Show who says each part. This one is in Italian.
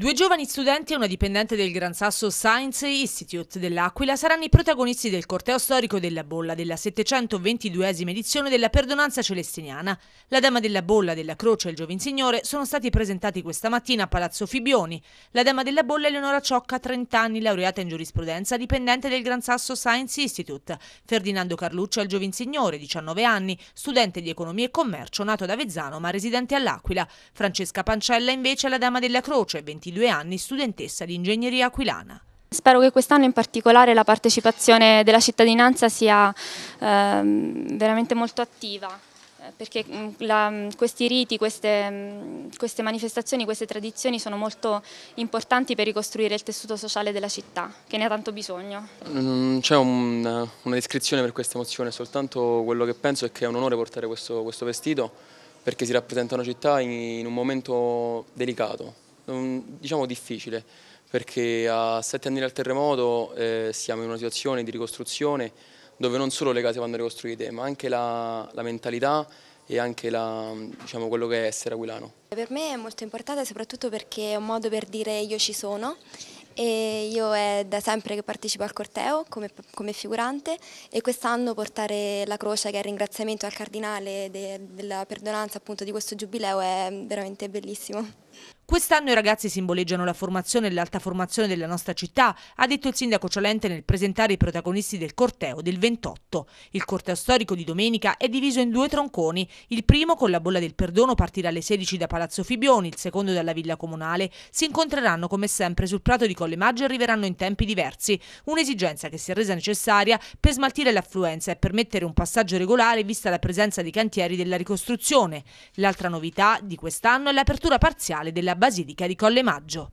Speaker 1: Due giovani studenti e una dipendente del Gran Sasso Science Institute dell'Aquila saranno i protagonisti del corteo storico della bolla della 722esima edizione della Perdonanza Celestiniana. La Dama della Bolla, della Croce e il Giovinsignore sono stati presentati questa mattina a Palazzo Fibioni. La Dama della Bolla è Leonora Ciocca, 30 anni, laureata in giurisprudenza, dipendente del Gran Sasso Science Institute. Ferdinando Carluccio è il Giovinsignore, 19 anni, studente di Economia e Commercio, nato ad Avezzano ma residente all'Aquila. Francesca Pancella invece è la Dama della Croce, 20 22 anni, studentessa di ingegneria aquilana.
Speaker 2: Spero che quest'anno in particolare la partecipazione della cittadinanza sia ehm, veramente molto
Speaker 1: attiva eh, perché
Speaker 2: mm, la, mm, questi riti, queste, mm, queste, manifestazioni, queste tradizioni sono molto importanti per ricostruire il tessuto sociale della città, che ne ha tanto bisogno.
Speaker 3: Non c'è un, una descrizione per questa emozione, soltanto quello che penso è che è un onore portare questo, questo vestito perché si rappresenta una città in, in un momento delicato, diciamo difficile perché a sette anni dal terremoto eh, siamo in una situazione di ricostruzione dove non solo le case vanno ricostruite ma anche la, la mentalità e anche la, diciamo, quello che è essere aquilano.
Speaker 4: Per me è molto importante soprattutto perché è un modo per dire io ci sono e io è da sempre che partecipo al corteo come, come figurante e quest'anno portare la croce che è il ringraziamento al cardinale de, della perdonanza appunto di questo giubileo è veramente bellissimo.
Speaker 1: Quest'anno i ragazzi simboleggiano la formazione e l'alta formazione della nostra città, ha detto il sindaco Ciolente nel presentare i protagonisti del corteo del 28. Il corteo storico di domenica è diviso in due tronconi. Il primo con la bolla del perdono partirà alle 16 da Palazzo Fibioni, il secondo dalla Villa Comunale. Si incontreranno come sempre sul prato di Colle Maggio e arriveranno in tempi diversi. Un'esigenza che si è resa necessaria per smaltire l'affluenza e permettere un passaggio regolare vista la presenza dei cantieri della ricostruzione. L'altra novità di quest'anno è l'apertura parziale della Basilica di Colle Maggio.